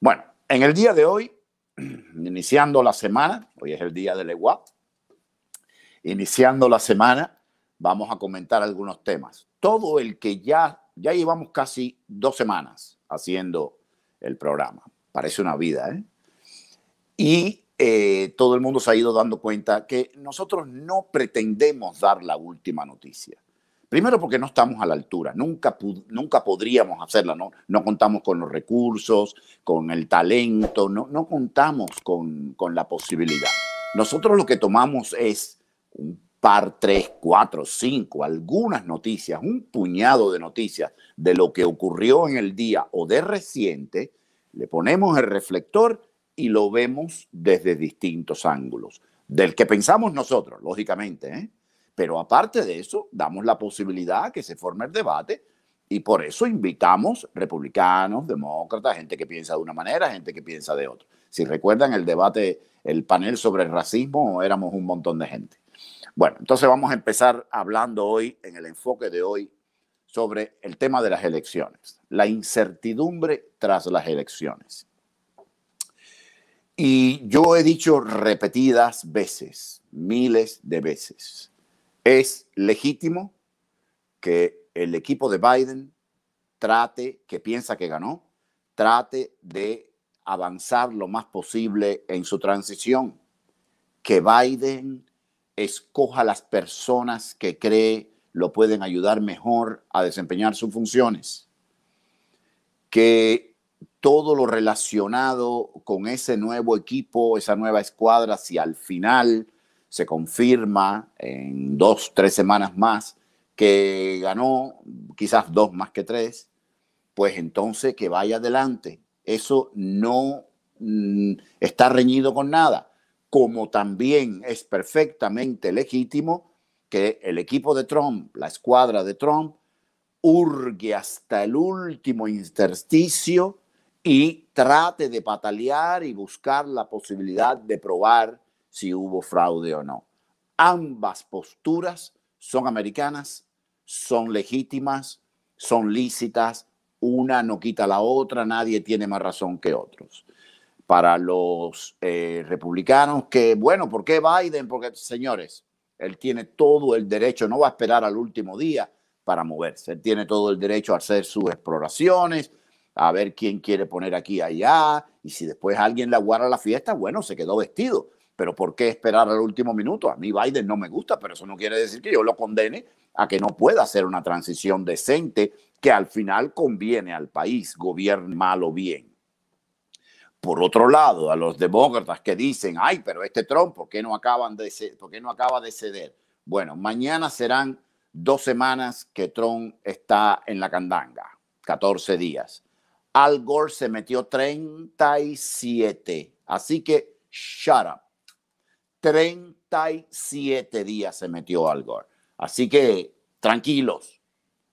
Bueno, en el día de hoy, iniciando la semana, hoy es el día del EWAP, iniciando la semana, vamos a comentar algunos temas. Todo el que ya, ya llevamos casi dos semanas haciendo el programa, parece una vida, ¿eh? Y eh, todo el mundo se ha ido dando cuenta que nosotros no pretendemos dar la última noticia. Primero porque no estamos a la altura, nunca, nunca podríamos hacerla, ¿no? no contamos con los recursos, con el talento, no, no contamos con, con, la posibilidad. Nosotros lo que tomamos es un par, tres, cuatro, cinco, algunas noticias, un puñado de noticias de lo que ocurrió en el día o de reciente, le ponemos el reflector y lo vemos desde distintos ángulos, del que pensamos nosotros, lógicamente, ¿eh? Pero aparte de eso, damos la posibilidad que se forme el debate y por eso invitamos republicanos, demócratas, gente que piensa de una manera, gente que piensa de otra. Si recuerdan el debate, el panel sobre el racismo, éramos un montón de gente. Bueno, entonces vamos a empezar hablando hoy, en el enfoque de hoy, sobre el tema de las elecciones, la incertidumbre tras las elecciones. Y yo he dicho repetidas veces, miles de veces, es legítimo que el equipo de Biden trate, que piensa que ganó, trate de avanzar lo más posible en su transición. Que Biden escoja las personas que cree lo pueden ayudar mejor a desempeñar sus funciones. Que todo lo relacionado con ese nuevo equipo, esa nueva escuadra, si al final se confirma en dos, tres semanas más que ganó, quizás dos más que tres, pues entonces que vaya adelante. Eso no mm, está reñido con nada, como también es perfectamente legítimo que el equipo de Trump, la escuadra de Trump, hurgue hasta el último intersticio y trate de patalear y buscar la posibilidad de probar si hubo fraude o no. Ambas posturas son americanas, son legítimas, son lícitas, una no quita la otra, nadie tiene más razón que otros. Para los eh, republicanos que, bueno, ¿por qué Biden? Porque, señores, él tiene todo el derecho, no va a esperar al último día para moverse, él tiene todo el derecho a hacer sus exploraciones, a ver quién quiere poner aquí allá, y si después alguien le aguara la fiesta, bueno, se quedó vestido. Pero ¿por qué esperar al último minuto? A mí Biden no me gusta, pero eso no quiere decir que yo lo condene a que no pueda hacer una transición decente que al final conviene al país, gobierne mal o bien. Por otro lado, a los demócratas que dicen, ay, pero este Trump, ¿por qué no, acaban de ¿por qué no acaba de ceder? Bueno, mañana serán dos semanas que Trump está en la candanga, 14 días. Al Gore se metió 37, así que shut up. 37 días se metió Al Así que tranquilos,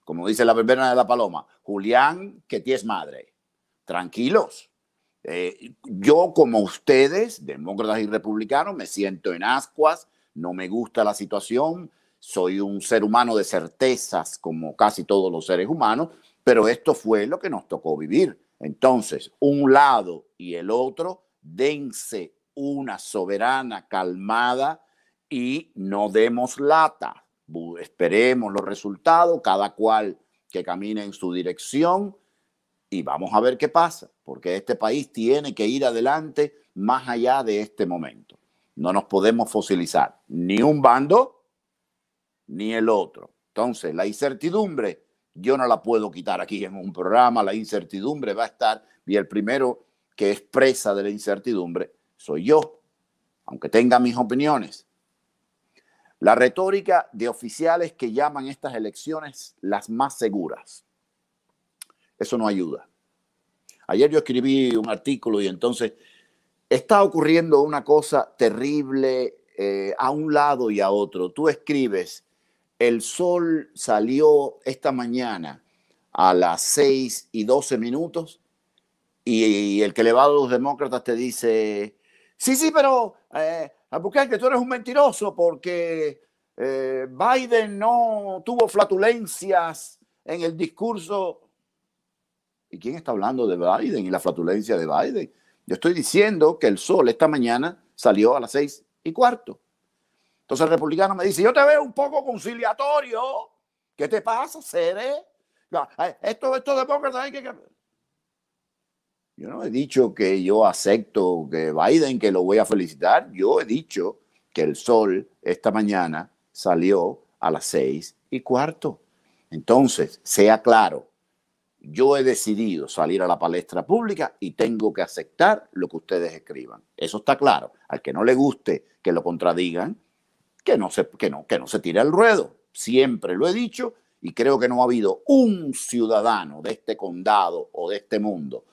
como dice la verbena de la paloma, Julián, que ti madre. Tranquilos. Eh, yo, como ustedes, demócratas y republicanos, me siento en ascuas, no me gusta la situación, soy un ser humano de certezas, como casi todos los seres humanos, pero esto fue lo que nos tocó vivir. Entonces, un lado y el otro, dense una soberana calmada y no demos lata. Esperemos los resultados, cada cual que camine en su dirección y vamos a ver qué pasa, porque este país tiene que ir adelante más allá de este momento. No nos podemos fosilizar ni un bando ni el otro. Entonces, la incertidumbre yo no la puedo quitar aquí en un programa, la incertidumbre va a estar y el primero que expresa de la incertidumbre soy yo, aunque tenga mis opiniones. La retórica de oficiales que llaman estas elecciones las más seguras. Eso no ayuda. Ayer yo escribí un artículo y entonces está ocurriendo una cosa terrible eh, a un lado y a otro. Tú escribes, el sol salió esta mañana a las 6 y 12 minutos y, y el que le va a los demócratas te dice, Sí, sí, pero eh, que tú eres un mentiroso porque eh, Biden no tuvo flatulencias en el discurso. ¿Y quién está hablando de Biden y la flatulencia de Biden? Yo estoy diciendo que el sol esta mañana salió a las seis y cuarto. Entonces el republicano me dice, yo te veo un poco conciliatorio. ¿Qué te pasa, Cere? Ah, eh, esto, esto demócratas hay que... Yo no he dicho que yo acepto que Biden, que lo voy a felicitar. Yo he dicho que el sol esta mañana salió a las seis y cuarto. Entonces, sea claro, yo he decidido salir a la palestra pública y tengo que aceptar lo que ustedes escriban. Eso está claro. Al que no le guste que lo contradigan, que no se, que no, que no se tire al ruedo. Siempre lo he dicho y creo que no ha habido un ciudadano de este condado o de este mundo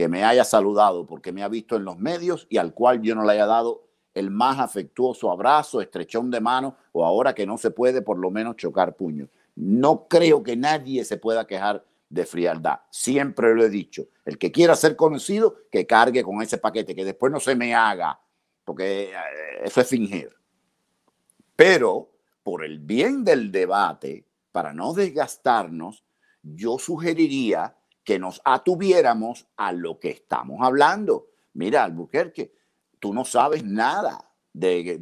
que me haya saludado porque me ha visto en los medios y al cual yo no le haya dado el más afectuoso abrazo, estrechón de mano o ahora que no se puede por lo menos chocar puños. No creo que nadie se pueda quejar de frialdad. Siempre lo he dicho. El que quiera ser conocido, que cargue con ese paquete, que después no se me haga, porque eh, eso es fingir. Pero por el bien del debate, para no desgastarnos, yo sugeriría que nos atuviéramos a lo que estamos hablando. Mira, Albuquerque, tú no sabes nada de,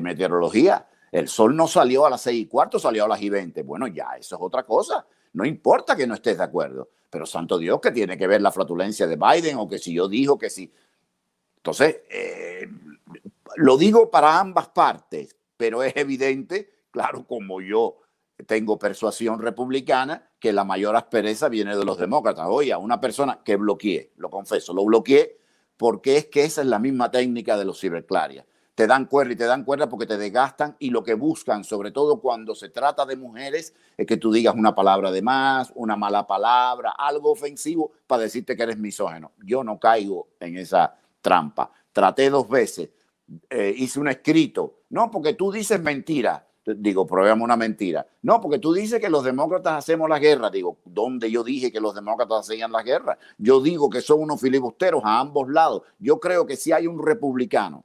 meteorología. El sol no salió a las seis y cuarto, salió a las y veinte. Bueno, ya, eso es otra cosa. No importa que no estés de acuerdo, pero santo Dios, que tiene que ver la flatulencia de Biden o que si yo dijo que sí? Entonces, eh, lo digo para ambas partes, pero es evidente, claro, como yo tengo persuasión republicana, la mayor aspereza viene de los demócratas. Oye, a una persona que bloqueé, lo confeso lo bloqueé porque es que esa es la misma técnica de los ciberclarias. Te dan cuerda y te dan cuerda porque te desgastan y lo que buscan, sobre todo cuando se trata de mujeres, es que tú digas una palabra de más, una mala palabra, algo ofensivo para decirte que eres misógeno. Yo no caigo en esa trampa. Traté dos veces, eh, hice un escrito. No, porque tú dices mentira. Digo, probemos una mentira. No, porque tú dices que los demócratas hacemos la guerra. Digo, ¿dónde yo dije que los demócratas hacían la guerra? Yo digo que son unos filibusteros a ambos lados. Yo creo que si hay un republicano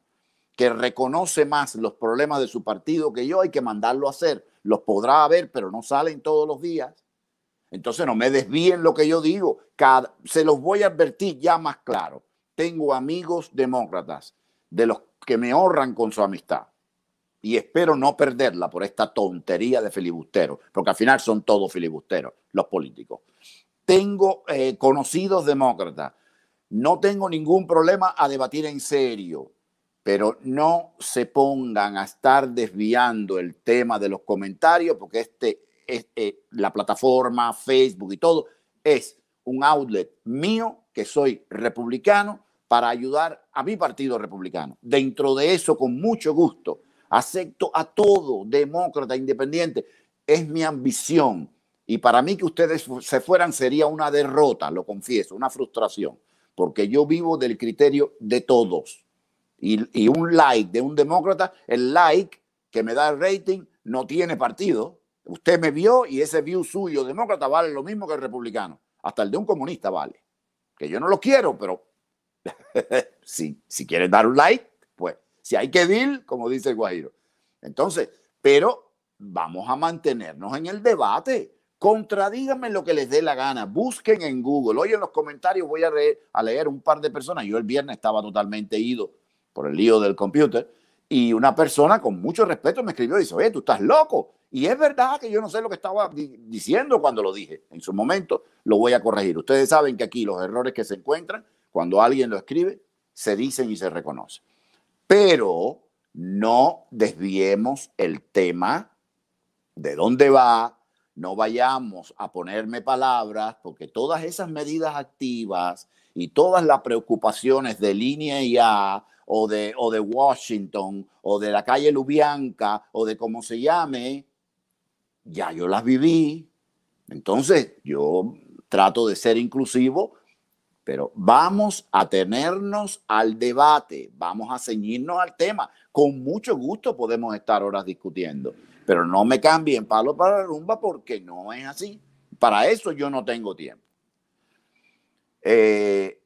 que reconoce más los problemas de su partido que yo, hay que mandarlo a hacer. Los podrá haber, pero no salen todos los días. Entonces no me desvíen lo que yo digo. se los voy a advertir ya más claro. Tengo amigos demócratas de los que me honran con su amistad y espero no perderla por esta tontería de filibusteros, porque al final son todos filibusteros los políticos. Tengo eh, conocidos demócratas, no tengo ningún problema a debatir en serio, pero no se pongan a estar desviando el tema de los comentarios, porque este, eh, la plataforma, Facebook y todo, es un outlet mío que soy republicano para ayudar a mi partido republicano. Dentro de eso, con mucho gusto, acepto a todo, demócrata, independiente, es mi ambición. Y para mí que ustedes se fueran sería una derrota, lo confieso, una frustración, porque yo vivo del criterio de todos. Y, un like de un demócrata, el like que me da el rating no tiene partido. Usted me vio y ese view suyo demócrata vale lo mismo que el republicano. Hasta el de un comunista vale. Que yo no lo quiero, pero si, si quieren dar un like, si hay que deal, como dice Guajiro. Entonces, pero vamos a mantenernos en el debate. Contradíganme lo que les dé la gana. Busquen en Google. Hoy en los comentarios voy a, leer, a leer un par de personas. Yo el viernes estaba totalmente ido por el lío del computer. Y una persona con mucho respeto me escribió y dice, oye, tú estás loco. Y es verdad que yo no sé lo que estaba diciendo cuando lo dije. En su momento lo voy a corregir. Ustedes saben que aquí los errores que se encuentran, cuando alguien lo escribe, se dicen y se reconocen pero no desviemos el tema de dónde va, no vayamos a ponerme palabras, porque todas esas medidas activas y todas las preocupaciones de línea ya o de, o de Washington o de la calle Lubianca o de cómo se llame, ya yo las viví. Entonces yo trato de ser inclusivo pero vamos a tenernos al debate, vamos a ceñirnos al tema. Con mucho gusto podemos estar horas discutiendo, pero no me cambien palo para la rumba porque no es así. Para eso yo no tengo tiempo. Eh,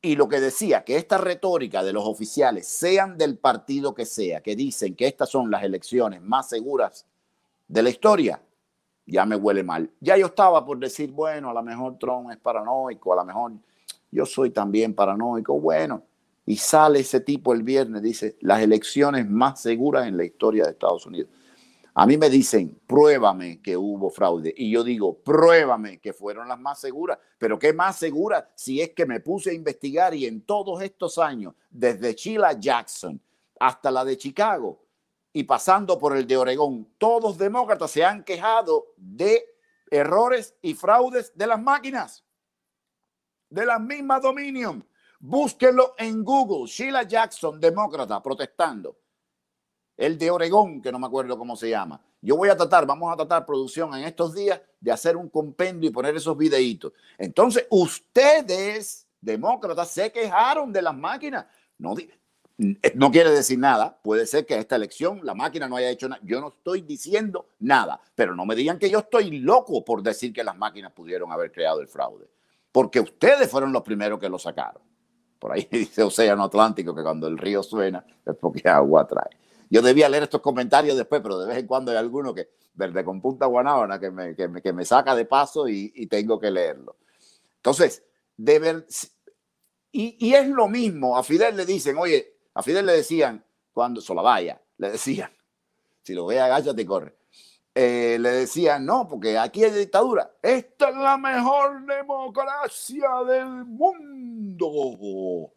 y lo que decía, que esta retórica de los oficiales, sean del partido que sea, que dicen que estas son las elecciones más seguras de la historia, ya me huele mal. Ya yo estaba por decir, bueno, a lo mejor Trump es paranoico, a lo mejor yo soy también paranoico, bueno. Y sale ese tipo el viernes, dice, las elecciones más seguras en la historia de Estados Unidos. A mí me dicen, pruébame que hubo fraude. Y yo digo, pruébame que fueron las más seguras. Pero ¿qué más segura si es que me puse a investigar y en todos estos años, desde Sheila Jackson hasta la de Chicago, y pasando por el de Oregón. Todos demócratas se han quejado de errores y fraudes de las máquinas, de las mismas Dominion. Búsquenlo en Google. Sheila Jackson, demócrata, protestando. El de Oregón, que no me acuerdo cómo se llama. Yo voy a tratar, vamos a tratar producción en estos días de hacer un compendio y poner esos videitos. Entonces, ustedes, demócratas, se quejaron de las máquinas. No, eh, no quiere decir nada. Puede ser que esta elección la máquina no haya hecho nada. Yo no estoy diciendo nada, pero no me digan que yo estoy loco por decir que las máquinas pudieron haber creado el fraude, porque ustedes fueron los primeros que lo sacaron. Por ahí dice Océano Atlántico que cuando el río suena es porque agua trae. Yo debía leer estos comentarios después, pero de vez en cuando hay alguno que, verde con punta guanábana, que me, que me, saca de paso y, tengo que leerlo. Entonces, de y es lo mismo, a Fidel le dicen, oye, a Fidel le decían, cuando la vaya, le decían, si lo ve gallo te corre. Eh, le decían, no, porque aquí hay dictadura. Esta es la mejor democracia del mundo.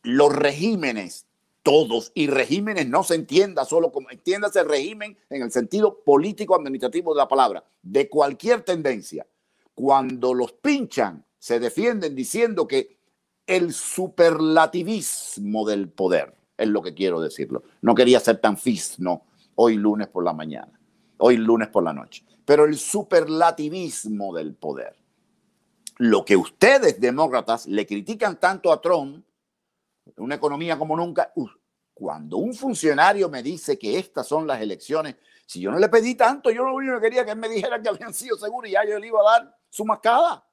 Los regímenes, todos, y regímenes no se entienda solo como, entiéndase régimen en el sentido político-administrativo de la palabra, de cualquier tendencia. Cuando los pinchan, se defienden diciendo que el superlativismo del poder, es lo que quiero decirlo. No quería ser tan fisno hoy lunes por la mañana, hoy lunes por la noche, pero el superlativismo del poder. Lo que ustedes, demócratas, le critican tanto a Trump, una economía como nunca, cuando un funcionario me dice que estas son las elecciones, si yo no le pedí tanto, yo lo único quería que me dijera que habían sido seguros y ya yo le iba a dar su mascada.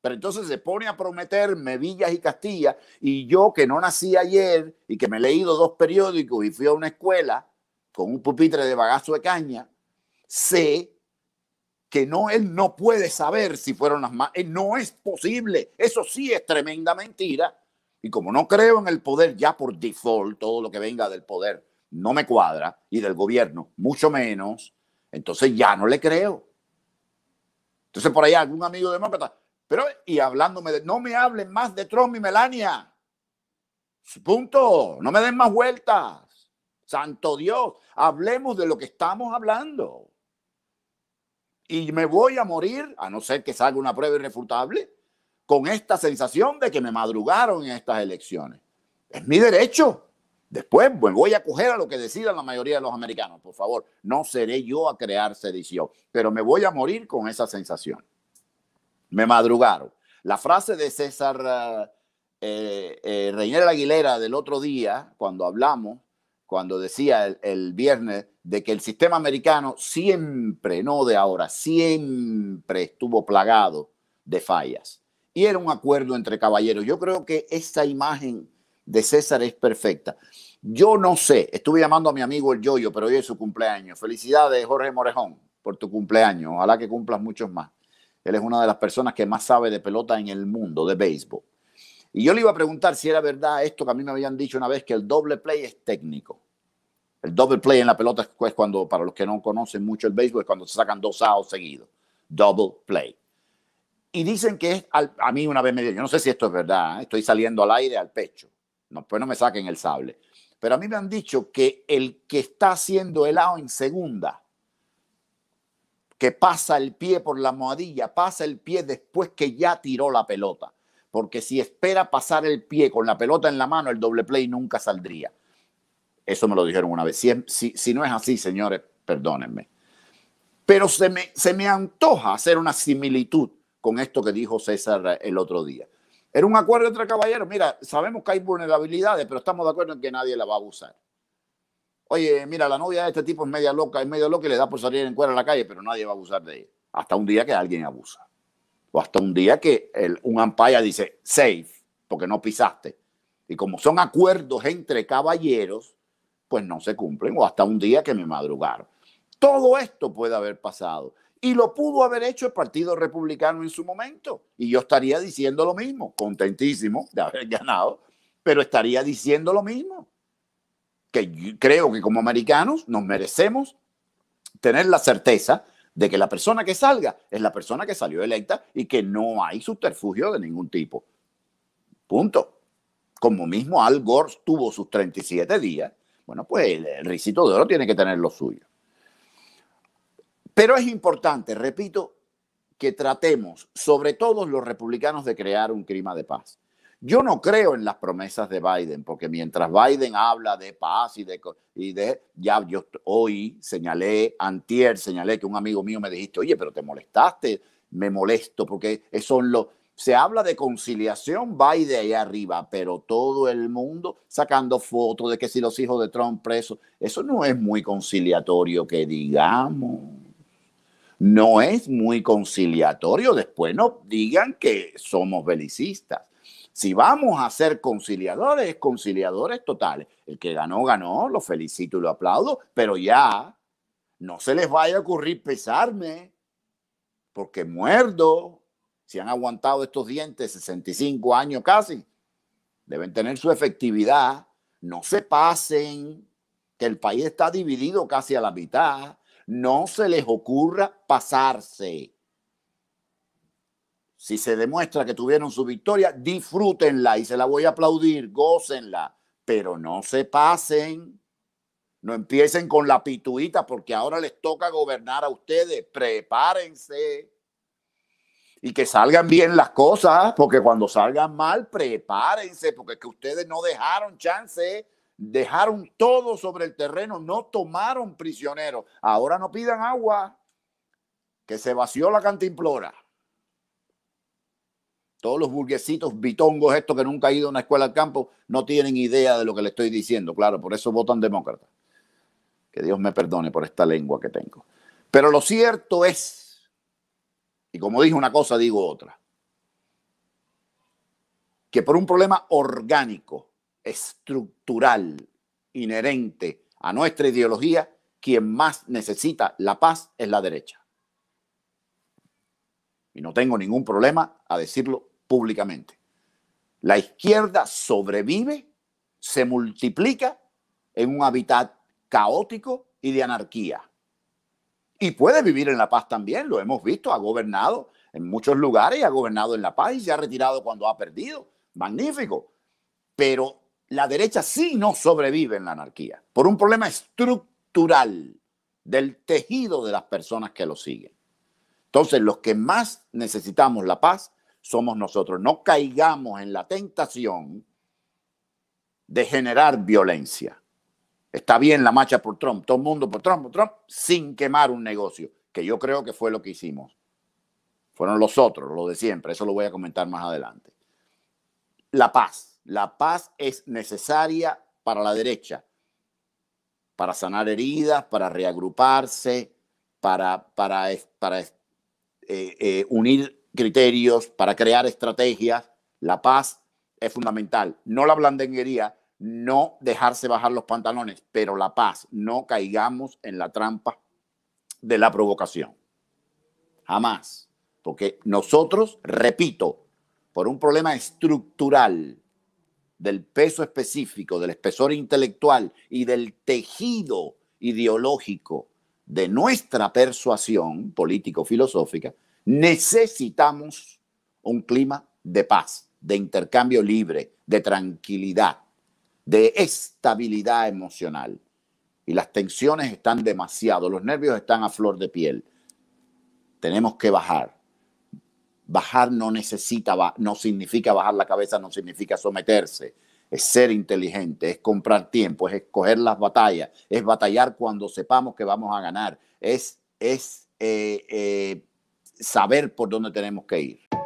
Pero entonces se pone a prometerme Villas y Castilla y yo que no nací ayer y que me he leído dos periódicos y fui a una escuela con un pupitre de bagazo de caña, sé que no, él no puede saber si fueron las más, eh, no es posible, eso sí es tremenda mentira. Y como no creo en el poder ya por default, todo lo que venga del poder no me cuadra y del gobierno mucho menos, entonces ya no le creo. Entonces por ahí algún amigo demócrata, pero, y hablándome de, no me hablen más de Trump y Melania. Punto. No me den más vueltas. Santo Dios, hablemos de lo que estamos hablando. Y me voy a morir, a no ser que salga una prueba irrefutable, con esta sensación de que me madrugaron en estas elecciones. Es mi derecho. Después voy a coger a lo que decida la mayoría de los americanos. Por favor, no seré yo a crear sedición, pero me voy a morir con esa sensación. Me madrugaron. La frase de César eh, eh Reiner Aguilera del otro día, cuando hablamos, cuando decía el, viernes de que el sistema americano siempre, no de ahora, siempre estuvo plagado de fallas. Y era un acuerdo entre caballeros. Yo creo que esa imagen de César es perfecta. Yo no sé, estuve llamando a mi amigo el Yoyo, pero hoy es su cumpleaños. Felicidades, Jorge Morejón, por tu cumpleaños. Ojalá que cumplas muchos más. Él es una de las personas que más sabe de pelota en el mundo, de béisbol. Y yo le iba a preguntar si era verdad esto que a mí me habían dicho una vez, que el doble play es técnico. El doble play en la pelota es cuando, para los que no conocen mucho el béisbol, es cuando se sacan dos outs seguidos. Double play. Y dicen que es, a mí una vez me dijeron, yo no sé si esto es verdad, ¿eh? estoy saliendo al aire, al pecho. No, pues no me saquen el sable. Pero a mí me han dicho que el que está haciendo el out en segunda que pasa el pie por la mohadilla, pasa el pie después que ya tiró la pelota. Porque si espera pasar el pie con la pelota en la mano, el doble play nunca saldría. Eso me lo dijeron una vez. Si, no es así, señores, perdónenme. Pero se me, se me antoja hacer una similitud con esto que dijo César eh, el otro día. Era un acuerdo entre caballeros. Mira, sabemos que hay vulnerabilidades, pero estamos de acuerdo en que nadie la va a abusar oye, mira, la novia de este tipo es media loca, es medio loca y le da por salir en cuera a la calle, pero nadie va a abusar de ella. Hasta un día que alguien abusa. O hasta un día que un ampaya dice, safe, porque no pisaste. Y como son acuerdos entre caballeros, pues no se cumplen. O hasta un día que me madrugaron. Todo esto puede haber pasado. Y lo pudo haber hecho el Partido Republicano en su momento. Y yo estaría diciendo lo mismo, contentísimo de haber ganado, pero estaría diciendo lo mismo que creo que como americanos nos merecemos tener la certeza de que la persona que salga es la persona que salió electa y que no hay subterfugio de ningún tipo. Punto. Como mismo Al Gore tuvo sus 37 días, bueno, pues el risito de oro tiene que tener lo suyo. Pero es importante, repito, que tratemos, sobre todo los republicanos, de crear un clima de paz. Yo no creo en las promesas de Biden, porque mientras Biden habla de paz y de, y de ya yo hoy señalé, antier señalé que un amigo mío me dijiste, oye, pero te molestaste, me molesto, porque eso lo Se habla de conciliación, Biden ahí arriba, pero todo el mundo sacando fotos de que si los hijos de Trump presos, eso no es muy conciliatorio que digamos. No es muy conciliatorio. Después no digan que somos belicistas. Si vamos a ser conciliadores, conciliadores totales. El que ganó, ganó, lo felicito y lo aplaudo, pero ya no se les vaya a ocurrir pesarme, porque muerdo, si han aguantado estos dientes 65 años casi, deben tener su efectividad, no se pasen, que el país está dividido casi a la mitad, no se les ocurra pasarse. Si se demuestra que tuvieron su victoria, disfrútenla y se la voy a aplaudir, gócenla, pero no se pasen. No empiecen con la pituita porque ahora les toca gobernar a ustedes. Prepárense. Y que salgan bien las cosas, porque cuando salgan mal, prepárense, porque es que ustedes no dejaron chance, dejaron todo sobre el terreno, no tomaron prisioneros. Ahora no pidan agua, que se vació la cantimplora. Todos los burguesitos bitongos estos que nunca han ido a una escuela al campo no tienen idea de lo que le estoy diciendo, claro, por eso votan demócrata. Que Dios me perdone por esta lengua que tengo. Pero lo cierto es, y como dije una cosa, digo otra, que por un problema orgánico, estructural, inherente a nuestra ideología, quien más necesita la paz es la derecha. Y no tengo ningún problema a decirlo públicamente. La izquierda sobrevive, se multiplica en un hábitat caótico y de anarquía. Y puede vivir en La Paz también, lo hemos visto, ha gobernado en muchos lugares, ha gobernado en La Paz y se ha retirado cuando ha perdido. Magnífico. Pero la derecha sí no sobrevive en la anarquía, por un problema estructural del tejido de las personas que lo siguen. Entonces, los que más necesitamos la paz somos nosotros. No caigamos en la tentación de generar violencia. Está bien la marcha por Trump, todo el mundo por Trump, Trump, sin quemar un negocio, que yo creo que fue lo que hicimos. Fueron los otros, lo de siempre, eso lo voy a comentar más adelante. La paz, la paz es necesaria para la derecha, para sanar heridas, para reagruparse, para, para, para eh, eh, unir criterios, para crear estrategias. La paz es fundamental. No la blandenguería, no dejarse bajar los pantalones, pero la paz. No caigamos en la trampa de la provocación. Jamás. Porque nosotros, repito, por un problema estructural del peso específico, del espesor intelectual y del tejido ideológico de nuestra persuasión político-filosófica, Necesitamos un clima de paz, de intercambio libre, de tranquilidad, de estabilidad emocional. Y las tensiones están demasiado, los nervios están a flor de piel. Tenemos que bajar. Bajar no necesita, no significa bajar la cabeza, no significa someterse. Es ser inteligente, es comprar tiempo, es escoger las batallas, es batallar cuando sepamos que vamos a ganar, es, es eh, eh, saber por dónde tenemos que ir.